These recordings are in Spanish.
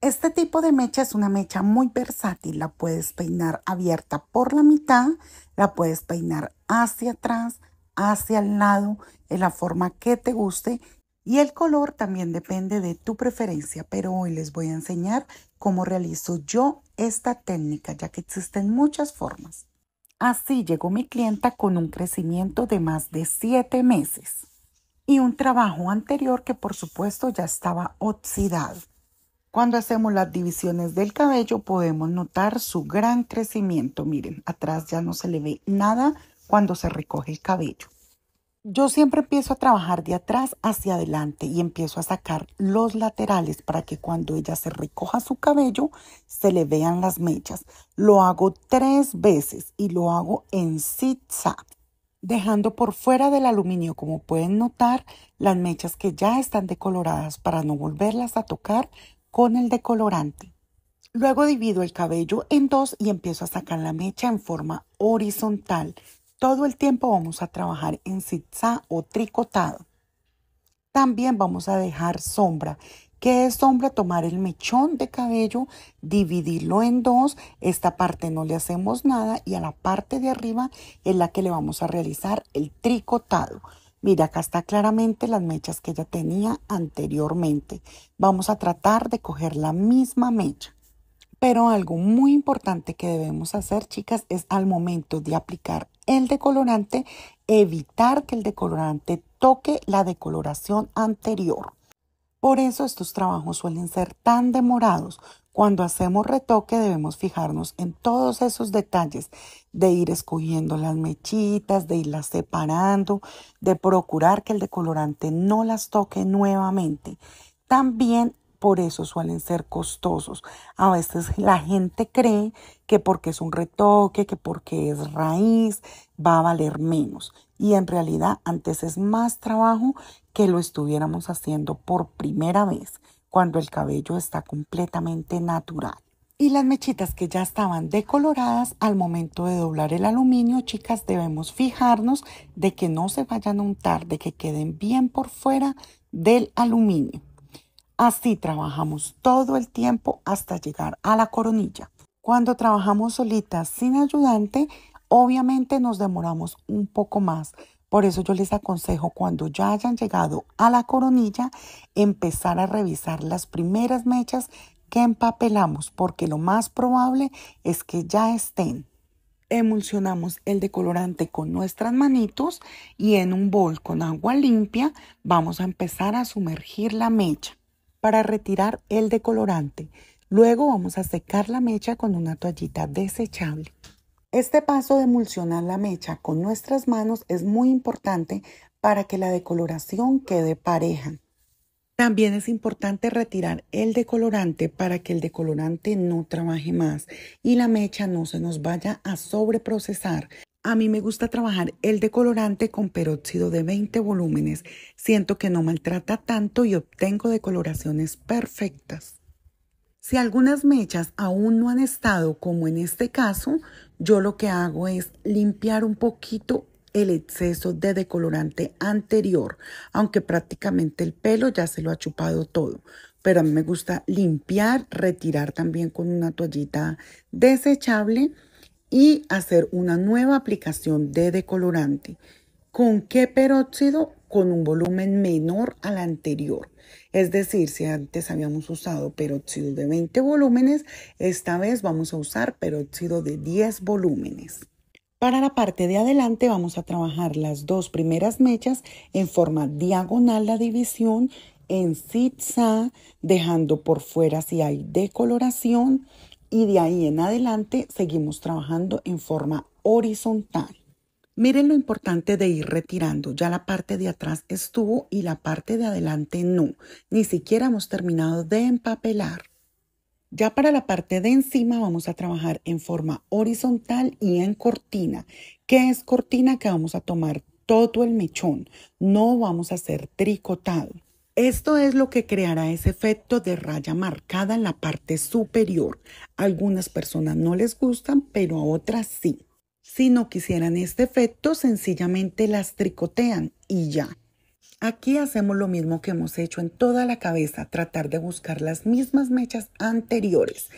Este tipo de mecha es una mecha muy versátil. La puedes peinar abierta por la mitad, la puedes peinar hacia atrás, hacia el lado, en la forma que te guste. Y el color también depende de tu preferencia, pero hoy les voy a enseñar cómo realizo yo esta técnica, ya que existen muchas formas. Así llegó mi clienta con un crecimiento de más de 7 meses y un trabajo anterior que por supuesto ya estaba oxidado. Cuando hacemos las divisiones del cabello podemos notar su gran crecimiento. Miren, atrás ya no se le ve nada cuando se recoge el cabello. Yo siempre empiezo a trabajar de atrás hacia adelante y empiezo a sacar los laterales para que cuando ella se recoja su cabello se le vean las mechas. Lo hago tres veces y lo hago en zigzag, dejando por fuera del aluminio, como pueden notar, las mechas que ya están decoloradas para no volverlas a tocar con el decolorante. Luego divido el cabello en dos y empiezo a sacar la mecha en forma horizontal. Todo el tiempo vamos a trabajar en zigzag o tricotado. También vamos a dejar sombra. ¿Qué es sombra? Tomar el mechón de cabello, dividirlo en dos. Esta parte no le hacemos nada y a la parte de arriba es la que le vamos a realizar el tricotado. Mira, acá está claramente las mechas que ya tenía anteriormente. Vamos a tratar de coger la misma mecha. Pero algo muy importante que debemos hacer, chicas, es al momento de aplicar el decolorante, evitar que el decolorante toque la decoloración anterior. Por eso estos trabajos suelen ser tan demorados, cuando hacemos retoque debemos fijarnos en todos esos detalles de ir escogiendo las mechitas, de irlas separando, de procurar que el decolorante no las toque nuevamente. También por eso suelen ser costosos. A veces la gente cree que porque es un retoque, que porque es raíz, va a valer menos. Y en realidad antes es más trabajo que lo estuviéramos haciendo por primera vez cuando el cabello está completamente natural. Y las mechitas que ya estaban decoloradas al momento de doblar el aluminio, chicas, debemos fijarnos de que no se vayan a untar, de que queden bien por fuera del aluminio. Así trabajamos todo el tiempo hasta llegar a la coronilla. Cuando trabajamos solitas sin ayudante, obviamente nos demoramos un poco más, por eso yo les aconsejo cuando ya hayan llegado a la coronilla, empezar a revisar las primeras mechas que empapelamos, porque lo más probable es que ya estén. Emulsionamos el decolorante con nuestras manitos y en un bol con agua limpia vamos a empezar a sumergir la mecha para retirar el decolorante. Luego vamos a secar la mecha con una toallita desechable. Este paso de emulsionar la mecha con nuestras manos es muy importante para que la decoloración quede pareja. También es importante retirar el decolorante para que el decolorante no trabaje más y la mecha no se nos vaya a sobreprocesar. A mí me gusta trabajar el decolorante con peróxido de 20 volúmenes. Siento que no maltrata tanto y obtengo decoloraciones perfectas. Si algunas mechas aún no han estado como en este caso, yo lo que hago es limpiar un poquito el exceso de decolorante anterior, aunque prácticamente el pelo ya se lo ha chupado todo. Pero a mí me gusta limpiar, retirar también con una toallita desechable y hacer una nueva aplicación de decolorante. ¿Con qué peróxido? Con un volumen menor al anterior. Es decir, si antes habíamos usado peróxido de 20 volúmenes, esta vez vamos a usar peróxido de 10 volúmenes. Para la parte de adelante vamos a trabajar las dos primeras mechas en forma diagonal la división en zigzag, dejando por fuera si hay decoloración y de ahí en adelante seguimos trabajando en forma horizontal. Miren lo importante de ir retirando. Ya la parte de atrás estuvo y la parte de adelante no. Ni siquiera hemos terminado de empapelar. Ya para la parte de encima vamos a trabajar en forma horizontal y en cortina. ¿Qué es cortina? Que vamos a tomar todo el mechón. No vamos a hacer tricotado. Esto es lo que creará ese efecto de raya marcada en la parte superior. algunas personas no les gustan, pero a otras sí. Si no quisieran este efecto, sencillamente las tricotean y ya. Aquí hacemos lo mismo que hemos hecho en toda la cabeza, tratar de buscar las mismas mechas anteriores,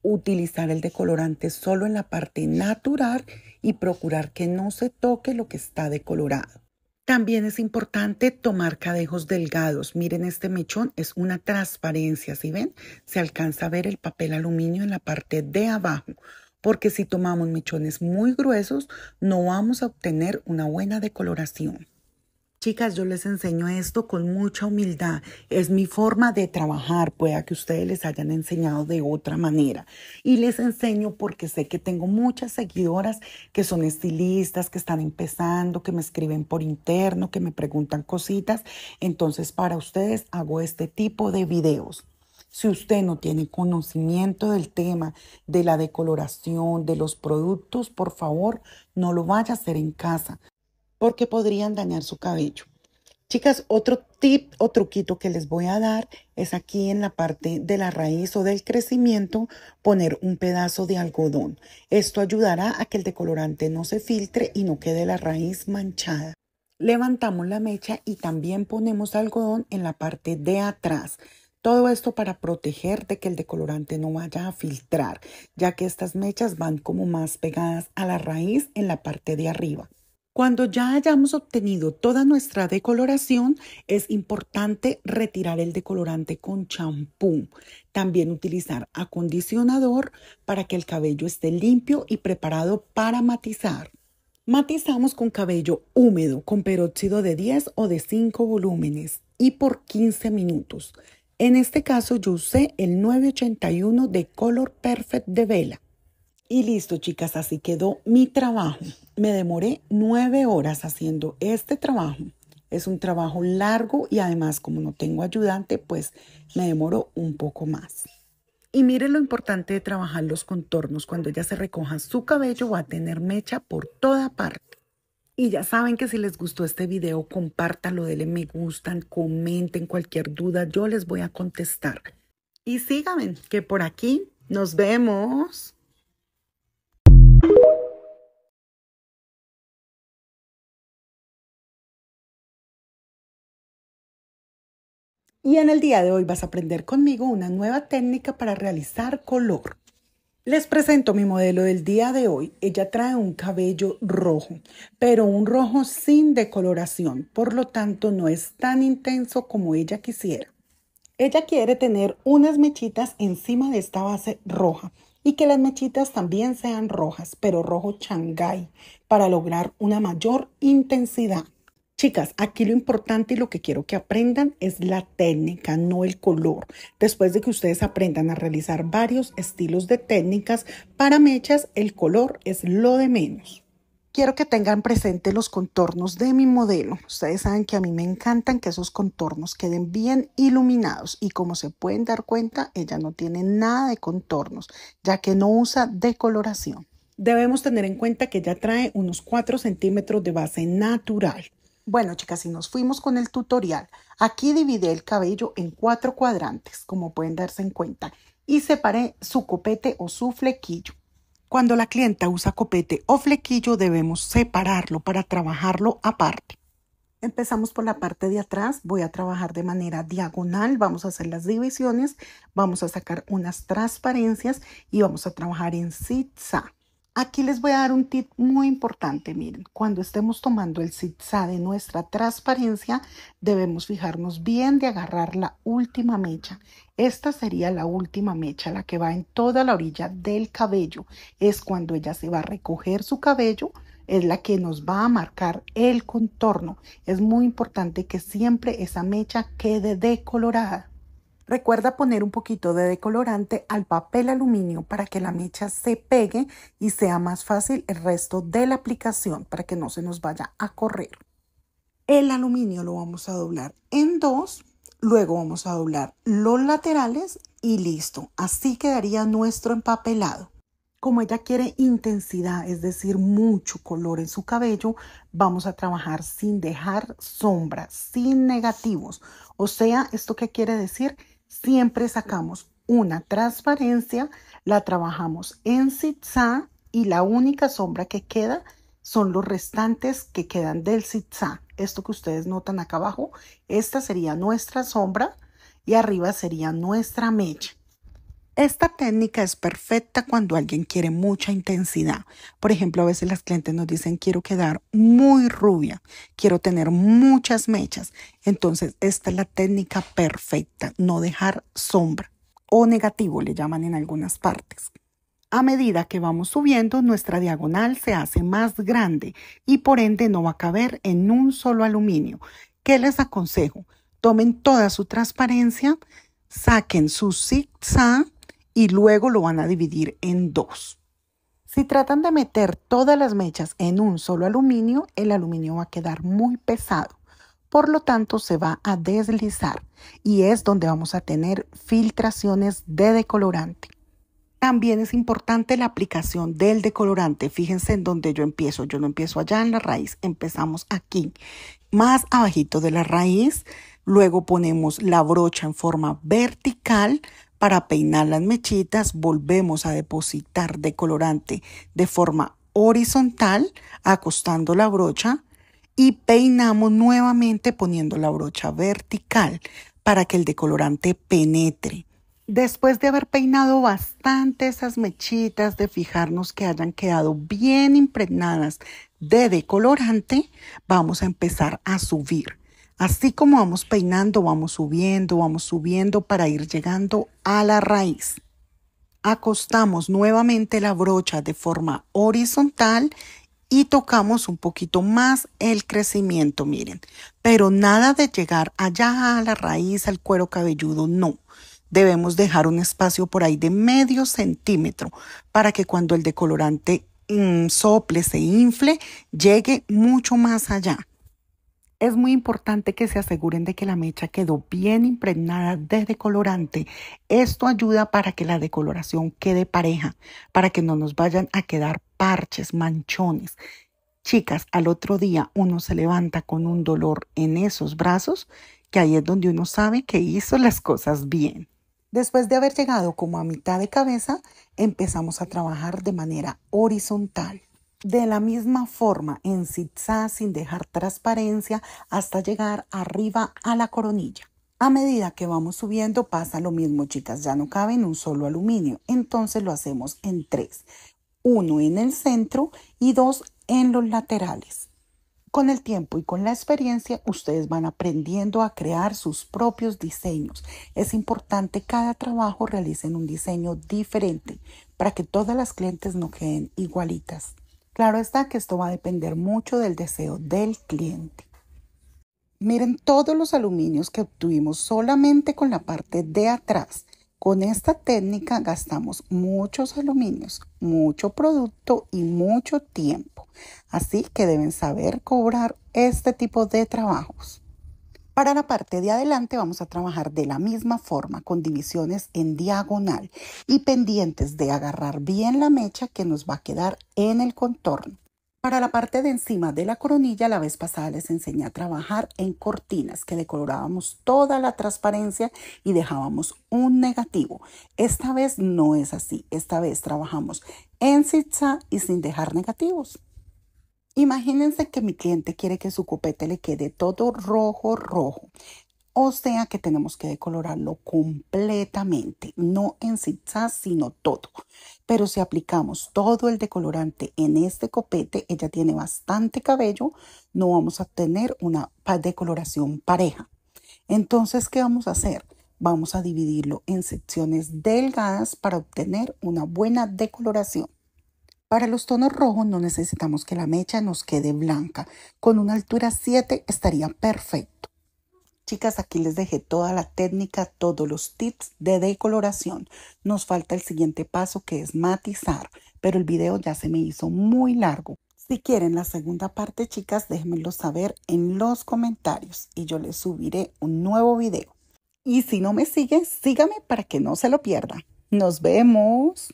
utilizar el decolorante solo en la parte natural y procurar que no se toque lo que está decolorado. También es importante tomar cadejos delgados. Miren este mechón, es una transparencia, ¿si ven? Se alcanza a ver el papel aluminio en la parte de abajo porque si tomamos mechones muy gruesos no vamos a obtener una buena decoloración. Chicas, yo les enseño esto con mucha humildad. Es mi forma de trabajar. Pueda que ustedes les hayan enseñado de otra manera. Y les enseño porque sé que tengo muchas seguidoras que son estilistas, que están empezando, que me escriben por interno, que me preguntan cositas. Entonces, para ustedes hago este tipo de videos. Si usted no tiene conocimiento del tema de la decoloración de los productos, por favor, no lo vaya a hacer en casa porque podrían dañar su cabello. Chicas, otro tip o truquito que les voy a dar es aquí en la parte de la raíz o del crecimiento poner un pedazo de algodón. Esto ayudará a que el decolorante no se filtre y no quede la raíz manchada. Levantamos la mecha y también ponemos algodón en la parte de atrás. Todo esto para proteger de que el decolorante no vaya a filtrar, ya que estas mechas van como más pegadas a la raíz en la parte de arriba. Cuando ya hayamos obtenido toda nuestra decoloración, es importante retirar el decolorante con champú. También utilizar acondicionador para que el cabello esté limpio y preparado para matizar. Matizamos con cabello húmedo con peróxido de 10 o de 5 volúmenes y por 15 minutos. En este caso yo usé el 981 de Color Perfect de Vela. Y listo, chicas, así quedó mi trabajo. Me demoré nueve horas haciendo este trabajo. Es un trabajo largo y además como no tengo ayudante, pues me demoró un poco más. Y miren lo importante de trabajar los contornos. Cuando ella se recoja su cabello va a tener mecha por toda parte. Y ya saben que si les gustó este video, compártalo denle me gustan, comenten cualquier duda, yo les voy a contestar. Y síganme, que por aquí nos vemos. Y en el día de hoy vas a aprender conmigo una nueva técnica para realizar color. Les presento mi modelo del día de hoy. Ella trae un cabello rojo, pero un rojo sin decoloración, por lo tanto no es tan intenso como ella quisiera. Ella quiere tener unas mechitas encima de esta base roja y que las mechitas también sean rojas, pero rojo Shanghai, para lograr una mayor intensidad. Chicas, aquí lo importante y lo que quiero que aprendan es la técnica, no el color. Después de que ustedes aprendan a realizar varios estilos de técnicas para mechas, el color es lo de menos. Quiero que tengan presente los contornos de mi modelo. Ustedes saben que a mí me encantan que esos contornos queden bien iluminados y como se pueden dar cuenta, ella no tiene nada de contornos, ya que no usa decoloración. Debemos tener en cuenta que ya trae unos 4 centímetros de base natural. Bueno, chicas, si nos fuimos con el tutorial, aquí dividí el cabello en cuatro cuadrantes, como pueden darse en cuenta, y separé su copete o su flequillo. Cuando la clienta usa copete o flequillo, debemos separarlo para trabajarlo aparte. Empezamos por la parte de atrás, voy a trabajar de manera diagonal, vamos a hacer las divisiones, vamos a sacar unas transparencias y vamos a trabajar en zigzag. Aquí les voy a dar un tip muy importante. Miren, cuando estemos tomando el zigzag de nuestra transparencia, debemos fijarnos bien de agarrar la última mecha. Esta sería la última mecha, la que va en toda la orilla del cabello. Es cuando ella se va a recoger su cabello, es la que nos va a marcar el contorno. Es muy importante que siempre esa mecha quede decolorada. Recuerda poner un poquito de decolorante al papel aluminio para que la mecha se pegue y sea más fácil el resto de la aplicación para que no se nos vaya a correr. El aluminio lo vamos a doblar en dos, luego vamos a doblar los laterales y listo. Así quedaría nuestro empapelado. Como ella quiere intensidad, es decir, mucho color en su cabello, vamos a trabajar sin dejar sombras, sin negativos. O sea, ¿esto qué quiere decir? siempre sacamos una transparencia, la trabajamos en zigzag y la única sombra que queda son los restantes que quedan del zigzag. Esto que ustedes notan acá abajo, esta sería nuestra sombra y arriba sería nuestra mecha. Esta técnica es perfecta cuando alguien quiere mucha intensidad. Por ejemplo, a veces las clientes nos dicen, quiero quedar muy rubia, quiero tener muchas mechas. Entonces, esta es la técnica perfecta, no dejar sombra o negativo, le llaman en algunas partes. A medida que vamos subiendo, nuestra diagonal se hace más grande y por ende no va a caber en un solo aluminio. ¿Qué les aconsejo? Tomen toda su transparencia, saquen su zigzag y luego lo van a dividir en dos. Si tratan de meter todas las mechas en un solo aluminio, el aluminio va a quedar muy pesado. Por lo tanto, se va a deslizar y es donde vamos a tener filtraciones de decolorante. También es importante la aplicación del decolorante. Fíjense en donde yo empiezo. Yo no empiezo allá en la raíz, empezamos aquí, más abajito de la raíz. Luego ponemos la brocha en forma vertical para peinar las mechitas volvemos a depositar decolorante de forma horizontal acostando la brocha y peinamos nuevamente poniendo la brocha vertical para que el decolorante penetre. Después de haber peinado bastante esas mechitas, de fijarnos que hayan quedado bien impregnadas de decolorante, vamos a empezar a subir. Así como vamos peinando, vamos subiendo, vamos subiendo para ir llegando a la raíz. Acostamos nuevamente la brocha de forma horizontal y tocamos un poquito más el crecimiento, miren. Pero nada de llegar allá a la raíz, al cuero cabelludo, no. Debemos dejar un espacio por ahí de medio centímetro para que cuando el decolorante mm, sople, se infle, llegue mucho más allá es muy importante que se aseguren de que la mecha quedó bien impregnada de decolorante. Esto ayuda para que la decoloración quede pareja, para que no nos vayan a quedar parches, manchones. Chicas, al otro día uno se levanta con un dolor en esos brazos, que ahí es donde uno sabe que hizo las cosas bien. Después de haber llegado como a mitad de cabeza, empezamos a trabajar de manera horizontal de la misma forma en zigzag sin dejar transparencia hasta llegar arriba a la coronilla. A medida que vamos subiendo pasa lo mismo, chicas, ya no cabe en un solo aluminio, entonces lo hacemos en tres, uno en el centro y dos en los laterales. Con el tiempo y con la experiencia, ustedes van aprendiendo a crear sus propios diseños. Es importante cada trabajo realicen un diseño diferente para que todas las clientes no queden igualitas. Claro está que esto va a depender mucho del deseo del cliente. Miren todos los aluminios que obtuvimos solamente con la parte de atrás. Con esta técnica gastamos muchos aluminios, mucho producto y mucho tiempo. Así que deben saber cobrar este tipo de trabajos. Para la parte de adelante vamos a trabajar de la misma forma con divisiones en diagonal y pendientes de agarrar bien la mecha que nos va a quedar en el contorno. Para la parte de encima de la coronilla, la vez pasada les enseñé a trabajar en cortinas que decolorábamos toda la transparencia y dejábamos un negativo. Esta vez no es así, esta vez trabajamos en zigzag y sin dejar negativos. Imagínense que mi cliente quiere que su copete le quede todo rojo, rojo. O sea que tenemos que decolorarlo completamente, no en zigzag, sino todo. Pero si aplicamos todo el decolorante en este copete, ella tiene bastante cabello, no vamos a tener una decoloración pareja. Entonces, ¿qué vamos a hacer? Vamos a dividirlo en secciones delgadas para obtener una buena decoloración. Para los tonos rojos no necesitamos que la mecha nos quede blanca. Con una altura 7 estaría perfecto. Chicas, aquí les dejé toda la técnica, todos los tips de decoloración. Nos falta el siguiente paso que es matizar, pero el video ya se me hizo muy largo. Si quieren la segunda parte, chicas, déjenmelo saber en los comentarios y yo les subiré un nuevo video. Y si no me siguen, síganme para que no se lo pierda. Nos vemos.